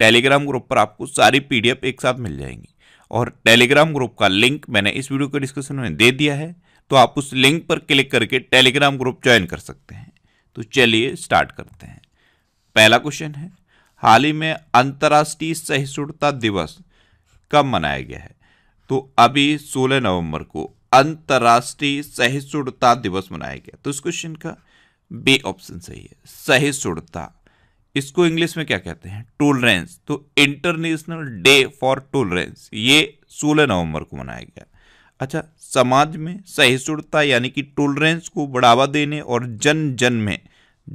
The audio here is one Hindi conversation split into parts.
टेलीग्राम ग्रुप पर आपको सारी पीडीएफ एक साथ मिल जाएंगी और टेलीग्राम ग्रुप का लिंक मैंने इस वीडियो के डिस्क्रिप्शन में दे दिया है तो आप उस लिंक पर क्लिक करके टेलीग्राम ग्रुप ज्वाइन कर सकते हैं तो चलिए स्टार्ट करते हैं पहला क्वेश्चन है हाल ही में अंतर्राष्ट्रीय सहिष्णुता दिवस कब मनाया गया है तो अभी 16 नवंबर को अंतर्राष्ट्रीय सहिष्णुता दिवस मनाया गया तो इस क्वेश्चन का बी ऑप्शन सही है सहिष्णुता इसको इंग्लिश में क्या कहते हैं टोलरेंस तो इंटरनेशनल डे फॉर टोलरेंस ये 16 नवंबर को मनाया गया अच्छा समाज में सहिष्णुता यानी कि टोलरेंस को बढ़ावा देने और जन जन में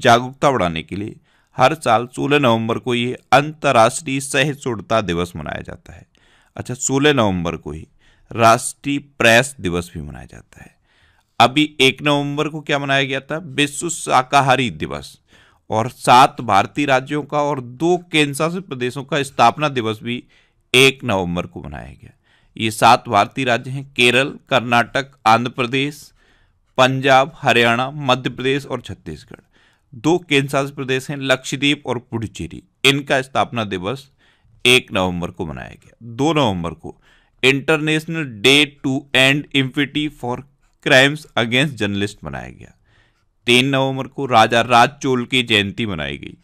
जागरूकता बढ़ाने के लिए हर साल 16 नवंबर को ये अंतर्राष्ट्रीय सहिष्णुता दिवस मनाया जाता है अच्छा 16 नवंबर को ही राष्ट्रीय प्रेस दिवस भी मनाया जाता है अभी एक नवंबर को क्या मनाया गया था विश्व शाकाहारी दिवस और सात भारतीय राज्यों का और दो केंद्रशासित प्रदेशों का स्थापना दिवस भी एक नवंबर को मनाया गया ये सात भारतीय राज्य हैं केरल कर्नाटक आंध्र प्रदेश पंजाब हरियाणा मध्य प्रदेश और छत्तीसगढ़ दो केंद्रशासित प्रदेश हैं लक्षद्वीप और पुडुचेरी इनका स्थापना दिवस एक नवंबर को मनाया गया दो नवंबर को international day to end impunity for crimes against journalist मनाया गया तीन नवंबर को राजा राज चोल की जयंती मनाई गई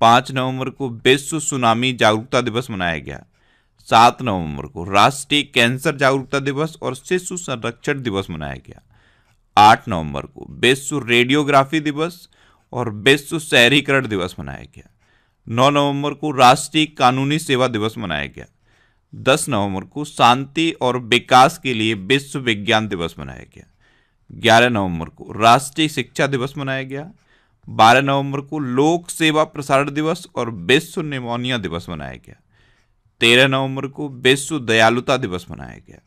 पाँच नवंबर को विश्व सुनामी जागरूकता दिवस मनाया गया सात नवंबर को राष्ट्रीय कैंसर जागरूकता दिवस और शिशु संरक्षण दिवस मनाया गया आठ नवंबर को विश्व रेडियोग्राफी दिवस और विश्व शहरीकरण दिवस मनाया गया नौ नवंबर को राष्ट्रीय कानूनी सेवा दिवस मनाया गया दस नवंबर को शांति और विकास के लिए विश्व विज्ञान दिवस मनाया गया 11 नवंबर को राष्ट्रीय शिक्षा दिवस मनाया गया 12 नवंबर को लोक सेवा प्रसारण दिवस और विश्व निमोनिया दिवस मनाया गया 13 नवंबर को विश्व दयालुता दिवस मनाया गया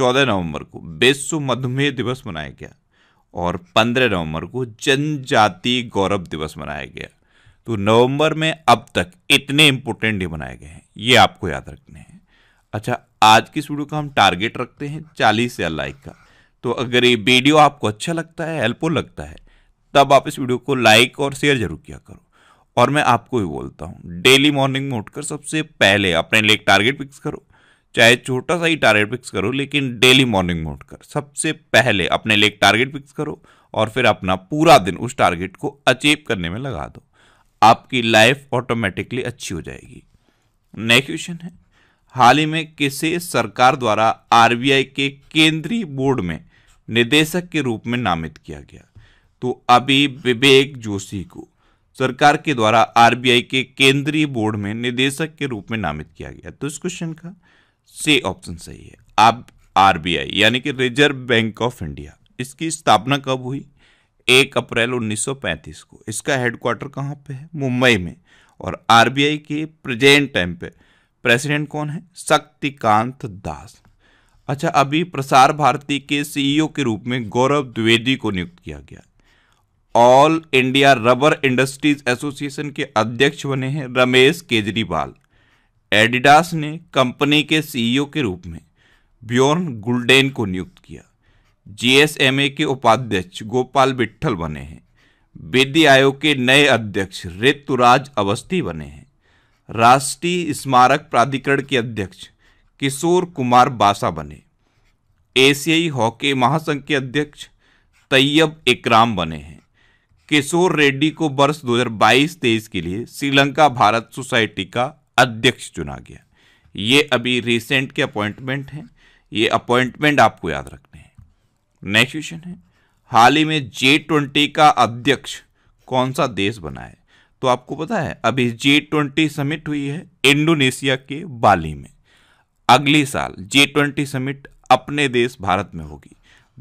14 नवंबर को विश्व मधुमेह दिवस मनाया गया और 15 नवंबर को जनजातीय गौरव दिवस मनाया गया तो नवंबर में अब तक इतने इम्पोर्टेंट डे मनाए गए हैं ये आपको याद रखने हैं अच्छा आज की वीडियो का हम टारगेट रखते हैं चालीस या लाइक का तो अगर ये वीडियो आपको अच्छा लगता है हेल्पफुल लगता है तब आप इस वीडियो को लाइक और शेयर जरूर किया करो और मैं आपको भी बोलता हूँ डेली मॉर्निंग में उठकर सबसे पहले अपने लिए टारगेट फिक्स करो चाहे छोटा सा ही टारगेट फिक्स करो लेकिन डेली मॉर्निंग में उठकर सबसे पहले अपने लिए टारगेट फिक्स करो और फिर अपना पूरा दिन उस टारगेट को अचीव करने में लगा दो आपकी लाइफ ऑटोमेटिकली अच्छी हो जाएगी नेक्स्ट क्वेश्चन है हाल ही में किसे सरकार द्वारा आरबीआई के केंद्रीय बोर्ड में निदेशक के रूप में नामित किया गया तो अभी विवेक जोशी को सरकार के द्वारा आरबीआई के केंद्रीय बोर्ड में निदेशक के रूप में नामित किया गया तो इस क्वेश्चन का से ऑप्शन सही है अब आरबीआई यानी कि रिजर्व बैंक ऑफ इंडिया इसकी स्थापना कब हुई एक अप्रैल 1935 को इसका हेडक्वार्टर कहाँ पे है मुंबई में और आरबीआई के प्रेजेंट टाइम पे प्रेसिडेंट कौन है शक्तिकांत दास अच्छा अभी प्रसार भारती के सीईओ e के रूप में गौरव द्विवेदी को नियुक्त किया गया all India rubber industries association के अध्यक्ष बने हैं रमेश केजरीवाल एडिडास ने कंपनी के सीईओ e के रूप में ब्योर्न गुल्डेन को नियुक्त किया जीएसएमए के उपाध्यक्ष गोपाल विट्ठल बने हैं विधि आयोग के नए अध्यक्ष ऋतुराज अवस्थी बने हैं राष्ट्रीय स्मारक प्राधिकरण के अध्यक्ष किशोर कुमार बासा बने एशियाई हॉकी महासंघ के अध्यक्ष तैयब इकराम बने हैं किशोर रेड्डी को वर्ष 2022-23 के लिए श्रीलंका भारत सोसाइटी का अध्यक्ष चुना गया ये अभी रिसेंट के अपॉइंटमेंट हैं ये अपॉइंटमेंट आपको याद रखने हैं नेक्स्ट क्वेश्चन है हाल ही में जे ट्वेंटी का अध्यक्ष कौन सा देश बना है तो आपको पता है अभी जे ट्वेंटी समिट हुई है इंडोनेशिया के बाली में अगले साल जे ट्वेंटी समिट अपने देश भारत में होगी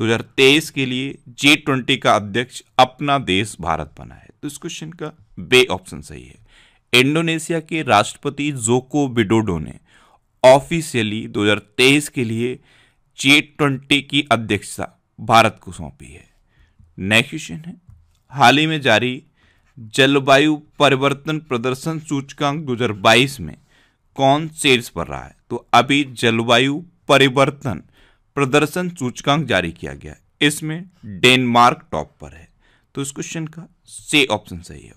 2023 के लिए जे ट्वेंटी का अध्यक्ष अपना देश भारत बना है तो इस क्वेश्चन का बे ऑप्शन सही है इंडोनेशिया के राष्ट्रपति जोको बिडोडो ने ऑफिशियली 2023 के लिए जे ट्वेंटी की अध्यक्षता भारत को सौंपी है नेक्स्ट क्वेश्चन है हाल ही में जारी जलवायु परिवर्तन प्रदर्शन सूचकांक 2022 में कौन सेल्स पर रहा है तो अभी जलवायु परिवर्तन प्रदर्शन सूचकांक जारी किया गया इसमें डेनमार्क टॉप पर है तो इस क्वेश्चन का से ऑप्शन सही है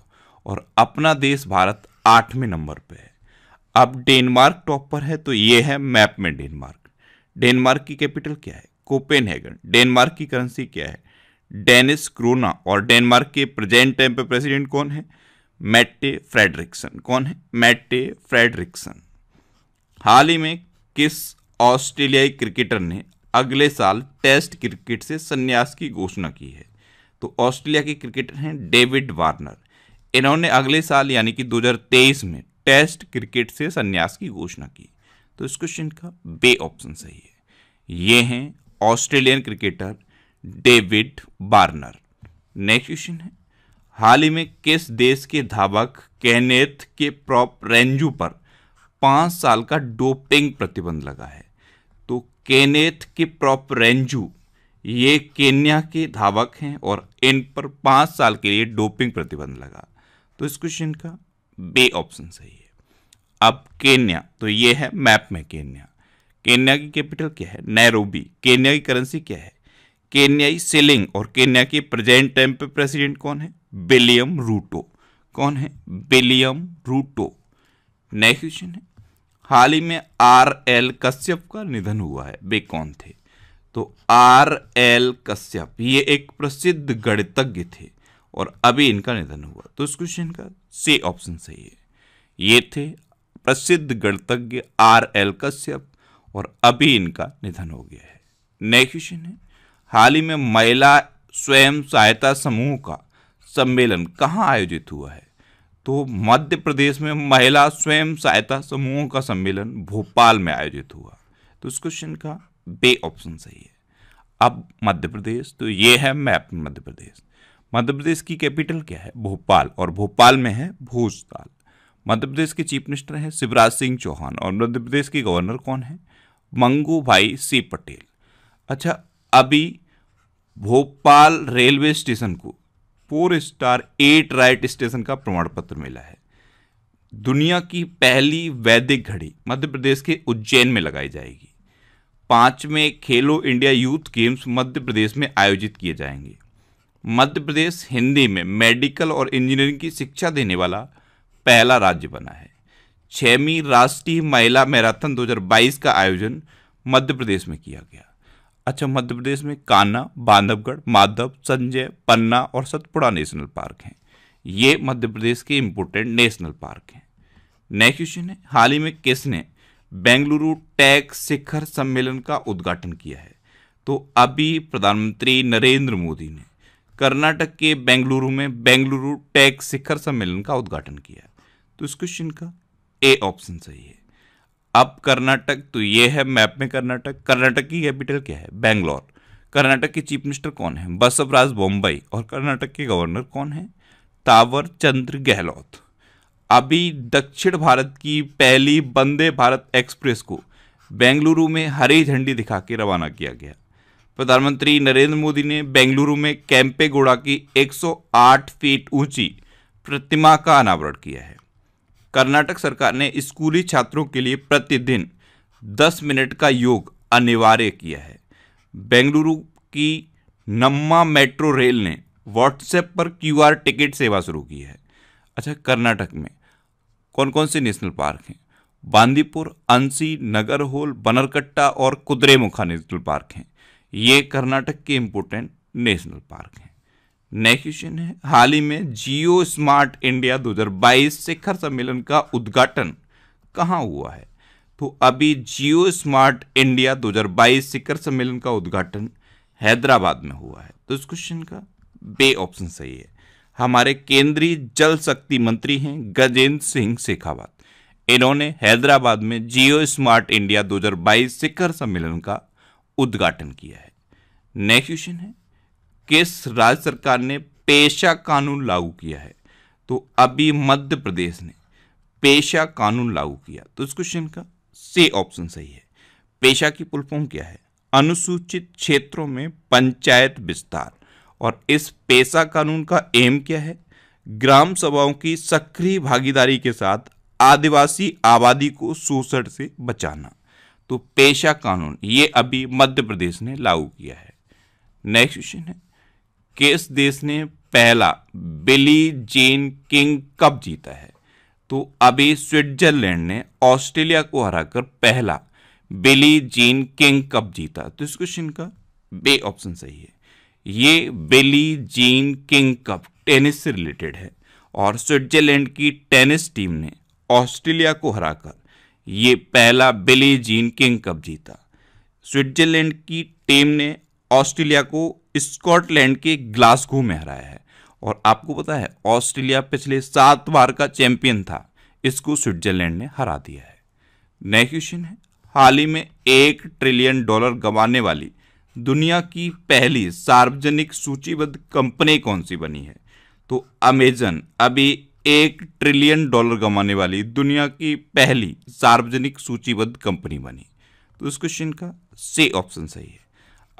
और अपना देश भारत आठवें नंबर पे है अब डेनमार्क टॉप पर है तो ये है मैप में डेनमार्क डेनमार्क की कैपिटल क्या है कोपेनहेगन डेनमार्क की करेंसी क्या है डेनिस क्रोना और डेनमार्क के प्रेजेंट टाइम पे प्रेसिडेंट कौन है मैट्टे फ्रेडरिक्सन कौन है मैट्टे फ्रेडरिक्सन हाल ही में किस ऑस्ट्रेलियाई क्रिकेटर ने अगले साल टेस्ट क्रिकेट से संन्यास की घोषणा की है तो ऑस्ट्रेलिया के क्रिकेटर हैं डेविड वार्नर इन्होंने अगले साल यानी कि 2023 में टेस्ट क्रिकेट से संन्यास की घोषणा की तो इस क्वेश्चन का बे ऑप्शन सही है ये हैं Australian cricketer David Warner next question है हाल ही में किस देश के धावक कैनेथ के प्रॉप रेंजू पर पाँच साल का डोपिंग प्रतिबंध लगा है तो कैनेथ के प्रॉप रेंजू ये केन्या के धावक हैं और इन पर पाँच साल के लिए डोपिंग प्रतिबंध लगा तो इस क्वेश्चन का बे ऑप्शन सही है अब केन्या तो ये है मैप में केन्या केन्या की कैपिटल क्या है नैरोबी केन्या की करेंसी क्या है केन्याई सेलिंग और केन्या के प्रेजेंट टाइम पे प्रेसिडेंट कौन है बिलियम रूटो कौन है बिलियम रूटो नेक्स्ट क्वेश्चन है हाल ही में आर एल कश्यप का निधन हुआ है वे कौन थे तो आर एल कश्यप ये एक प्रसिद्ध गणितज्ञ थे और अभी इनका निधन हुआ तो इस क्वेश्चन का सी ऑप्शन सही है ये थे प्रसिद्ध गणितज्ञ आर एल कश्यप और अभी इनका निधन हो गया है नेक्स्ट क्वेश्चन है हाल ही में महिला स्वयं सहायता समूह का सम्मेलन कहाँ आयोजित हुआ है तो मध्य प्रदेश में महिला स्वयं सहायता समूहों का सम्मेलन भोपाल में आयोजित हुआ तो इस क्वेश्चन का बे ऑप्शन सही है अब मध्य प्रदेश तो ये है मैप मध्य प्रदेश मध्य प्रदेश की कैपिटल क्या है भोपाल और भोपाल में है भोजताल मध्य प्रदेश के चीफ मिनिस्टर हैं शिवराज सिंह चौहान और मध्य प्रदेश के गवर्नर कौन है मंगू भाई सी पटेल अच्छा अभी भोपाल रेलवे स्टेशन को four star eat right station का प्रमाण पत्र मिला है दुनिया की पहली वैदिक घड़ी मध्य प्रदेश के उज्जैन में लगाई जाएगी पाँचवें Khelo India youth games Madhya Pradesh में आयोजित किए जाएंगे मध्य प्रदेश हिंदी में मेडिकल और इंजीनियरिंग की शिक्षा देने वाला पहला राज्य बना है छवीं राष्ट्रीय महिला मैराथन 2022 का आयोजन मध्य प्रदेश में किया गया अच्छा मध्य प्रदेश में कान्हा बांधवगढ़ माधव संजय पन्ना और सतपुड़ा नेशनल पार्क हैं ये मध्य प्रदेश के इम्पोर्टेंट नेशनल पार्क हैं नेक्स्ट क्वेश्चन है हाल ही में किसने बेंगलुरु टैग शिखर सम्मेलन का उद्घाटन किया है तो अभी प्रधानमंत्री नरेंद्र मोदी ने कर्नाटक के बेंगलुरु में बेंगलुरु टैग शिखर सम्मेलन का उद्घाटन किया तो इस क्वेश्चन का ए ऑप्शन सही है अब कर्नाटक तो ये है मैप में कर्नाटक कर्नाटक की कैपिटल क्या है बेंगलोर कर्नाटक के चीफ मिनिस्टर कौन है बसवराज बॉम्बई और कर्नाटक के गवर्नर कौन है तावर चंद्र गहलोत अभी दक्षिण भारत की पहली वंदे भारत एक्सप्रेस को बेंगलुरु में हरी झंडी दिखा के रवाना किया गया प्रधानमंत्री नरेंद्र मोदी ने बेंगलुरु में कैंपेगोड़ा की 108 फीट ऊंची प्रतिमा का अनावरण किया है कर्नाटक सरकार ने स्कूली छात्रों के लिए प्रतिदिन 10 मिनट का योग अनिवार्य किया है बेंगलुरु की नम्मा मेट्रो रेल ने व्हाट्सएप पर क्यूआर टिकट सेवा शुरू की है अच्छा कर्नाटक में कौन कौन से नेशनल पार्क हैं बांदीपुर अंसी नगर होल बनरकट्टा और कुद्रेमुखा नेशनल पार्क हैं ये कर्नाटक के इम्पोर्टेंट नेशनल पार्क हैं नेक्स्ट क्वेश्चन है हाल ही में जियो स्मार्ट इंडिया 2022 शिखर सम्मेलन का उद्घाटन कहाँ हुआ है तो अभी जियो स्मार्ट इंडिया 2022 शिखर सम्मेलन का उद्घाटन हैदराबाद में हुआ है तो इस क्वेश्चन का बे ऑप्शन सही है हमारे केंद्रीय जल शक्ति मंत्री हैं गजेंद्र सिंह शेखावत इन्होंने हैदराबाद में जियो स्मार्ट इंडिया 2022 शिखर सम्मेलन का उद्घाटन किया है नेक्स्ट क्वेश्चन है किस राज्य सरकार ने पेशा कानून लागू किया है तो अभी मध्य प्रदेश ने पेशा कानून लागू किया तो इस क्वेश्चन का से ऑप्शन सही है पेशा की फुल फॉर्म क्या है अनुसूचित क्षेत्रों में पंचायत विस्तार और इस पेशा कानून का एम क्या है ग्राम सभाओं की सक्रिय भागीदारी के साथ आदिवासी आबादी को शोषण से बचाना तो पेशा कानून ये अभी मध्य प्रदेश ने लागू किया है नेक्स्ट क्वेश्चन है किस देश ने पहला बिली जेन किंग कप जीता है तो अभी स्विट्जरलैंड ने ऑस्ट्रेलिया को हराकर पहला बिली जीन किंग कप जीता तो इस क्वेश्चन का बे ऑप्शन सही है ये Billie Jean King cup tennis से रिलेटेड है और स्विट्जरलैंड की टेनिस टीम ने ऑस्ट्रेलिया को हराकर ये पहला बिली जीन किंग कप जीता स्विट्जरलैंड की टीम ने ऑस्ट्रेलिया को स्कॉटलैंड के ग्लासगो में हराया है और आपको पता है ऑस्ट्रेलिया पिछले सात बार का चैंपियन था इसको स्विट्जरलैंड ने हरा दिया है नए क्वेश्चन है हाल ही में एक ट्रिलियन डॉलर गंवाने वाली दुनिया की पहली सार्वजनिक सूचीबद्ध कंपनी कौन सी बनी है तो अमेजन अभी एक ट्रिलियन डॉलर गंवाने वाली दुनिया की पहली सार्वजनिक सूचीबद्ध कंपनी बनी तो इस क्वेश्चन का से ऑप्शन सही है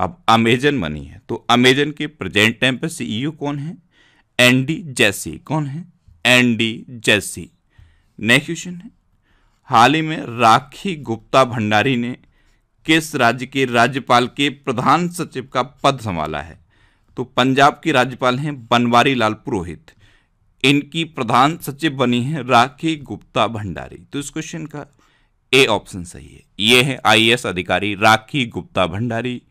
अब अमेजन मनी है तो अमेजन के प्रेजेंट टाइम पर सीईओ कौन है एंडी डी जैसी कौन है एंडी डी जैसी नेक्स्ट क्वेश्चन है हाल ही में राखी गुप्ता भंडारी ने किस राज्य के राज्यपाल के प्रधान सचिव का पद संभाला है तो पंजाब की राज्यपाल हैं बनवारी लाल पुरोहित इनकी प्रधान सचिव बनी है राखी गुप्ता भंडारी तो इस क्वेश्चन का ए ऑप्शन सही है ये है आईएएस अधिकारी राखी गुप्ता भंडारी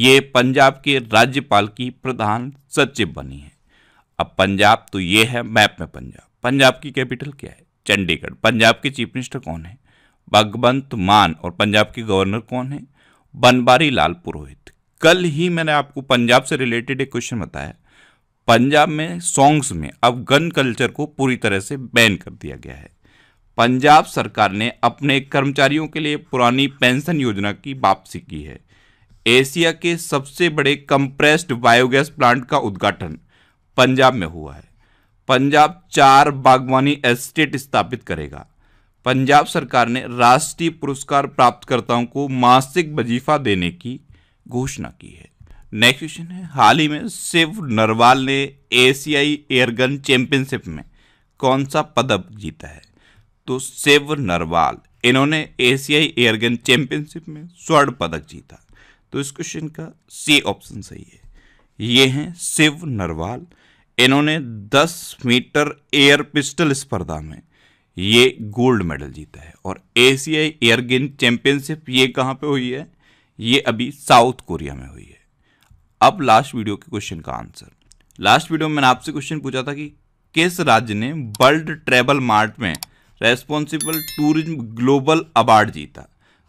ये पंजाब के राज्यपाल की प्रधान सचिव बनी है अब पंजाब तो ये है मैप में पंजाब पंजाब की कैपिटल क्या है चंडीगढ़ पंजाब के चीफ मिनिस्टर कौन है भगवंत मान और पंजाब के गवर्नर कौन है बनबारी लाल पुरोहित कल ही मैंने आपको पंजाब से रिलेटेड एक क्वेश्चन बताया पंजाब में सॉन्ग्स में अब गन कल्चर को पूरी तरह से बैन कर दिया गया है पंजाब सरकार ने अपने कर्मचारियों के लिए पुरानी पेंशन योजना की वापसी की है एशिया के सबसे बड़े कंप्रेस्ड बायोगैस प्लांट का उद्घाटन पंजाब में हुआ है पंजाब चार बागवानी एस्टेट स्थापित करेगा पंजाब सरकार ने राष्ट्रीय पुरस्कार प्राप्तकर्ताओं को मासिक वजीफा देने की घोषणा की है नेक्स्ट क्वेश्चन है हाल ही में शिव नरवाल ने एशियाई एयरगन चैंपियनशिप में कौन सा पदक जीता है तो शिव नरवाल इन्होंने एशियाई एयरगन चैंपियनशिप में स्वर्ण पदक जीता तो इस क्वेश्चन का सी ऑप्शन सही है ये हैं शिव नरवाल इन्होंने 10 मीटर एयर पिस्टल स्पर्धा में ये गोल्ड मेडल जीता है और एशियाई एयर गेन चैंपियनशिप ये कहाँ पे हुई है ये अभी साउथ कोरिया में हुई है अब लास्ट वीडियो के क्वेश्चन का आंसर लास्ट वीडियो में मैंने आपसे क्वेश्चन पूछा था कि किस राज्य ने वर्ल्ड ट्रेवल मार्ट में रेस्पॉन्सिबल टूरिज्म ग्लोबल अवार्ड जीता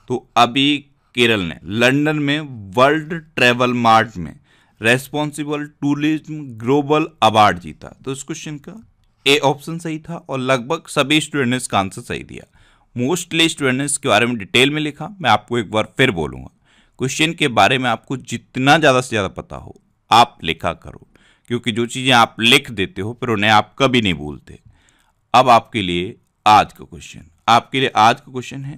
तो अभी केरल ने लंदन में वर्ल्ड ट्रेवल मार्ट में रेस्पॉन्सिबल टूरिज्म ग्लोबल अवार्ड जीता तो इस क्वेश्चन का ए ऑप्शन सही था और लगभग सभी स्टूडेंट ने इसका आंसर सही दिया मोस्टली स्टूडेंट ने इसके बारे में डिटेल में लिखा मैं आपको एक बार फिर बोलूँगा क्वेश्चन के बारे में आपको जितना ज़्यादा से ज़्यादा पता हो आप लिखा करो क्योंकि जो चीज़ें आप लिख देते हो फिर उन्हें आप कभी नहीं भूलते अब आपके लिए आज का क्वेश्चन आपके लिए आज का क्वेश्चन है